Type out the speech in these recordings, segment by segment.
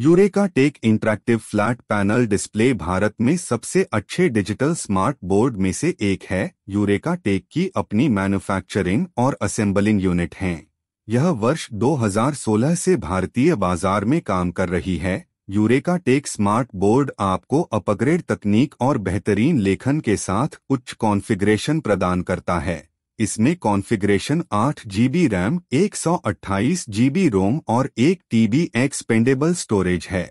eureka tech interactive flat panel display Bharat में सबसे अच्छे डिजिटल स्मार्ट बोर्ड में से एक है यूरेका टेक की अपनी मैन्युफैक्चरिंग और असेंबलिंग यूनिट है यह वर्ष 2016 से भारतीय बाजार में काम कर रही है यूरेका टेक स्मार्ट बोर्ड आपको अपग्रेड तकनीक और बेहतरीन लेखन के साथ उच्च कॉन्फ़िगरेशन प्रदान करता है इसमें configuration G B RAM G B ROM और 1 टीबी एक्सपेंडेबल स्टोरेज है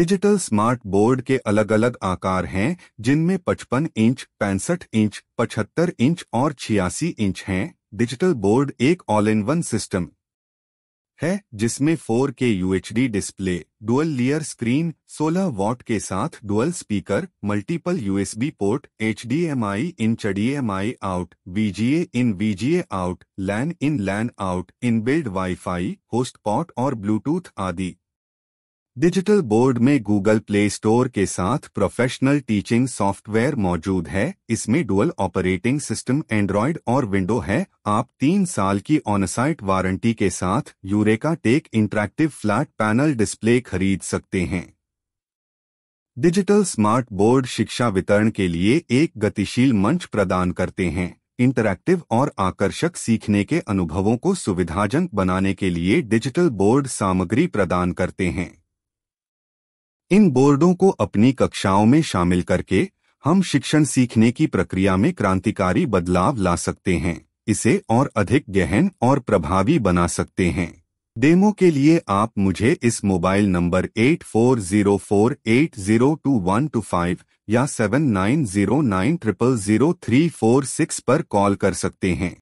डिजिटल स्मार्ट बोर्ड के अलग अलग आकार हैं जिनमें 55 इंच पैंसठ इंच 75 इंच और छियासी इंच हैं डिजिटल बोर्ड एक ऑल इन वन सिस्टम है जिसमें 4K के D display dual layer screen 16 watt के साथ dual speaker multiple USB port H D M I in H D M I out VGA in VGA out LAN in LAN out in build wifi hotspot और Bluetooth आदि digital board में Google Play Store के साथ professional teaching software मौजूद है इसमें dual operating system Android और window है आप तीन साल की ऑनसाइट वारंटी के साथ Eureka tech interactive flat panel display खरीद सकते हैं डिजिटल स्मार्ट बोर्ड शिक्षा वितरण के लिए एक गतिशील मंच प्रदान करते हैं इंटरैक्टिव और आकर्षक सीखने के अनुभवों को सुविधाजनक बनाने के लिए डिजिटल बोर्ड सामग्री प्रदान करते हैं इन बोर्डों को अपनी कक्षाओं में शामिल करके हम शिक्षण सीखने की प्रक्रिया में क्रांतिकारी बदलाव ला सकते हैं इसे और अधिक गहन और प्रभावी बना सकते हैं डेमो के लिए आप मुझे इस मोबाइल नंबर 8404802125 या 7909000346 पर कॉल कर सकते हैं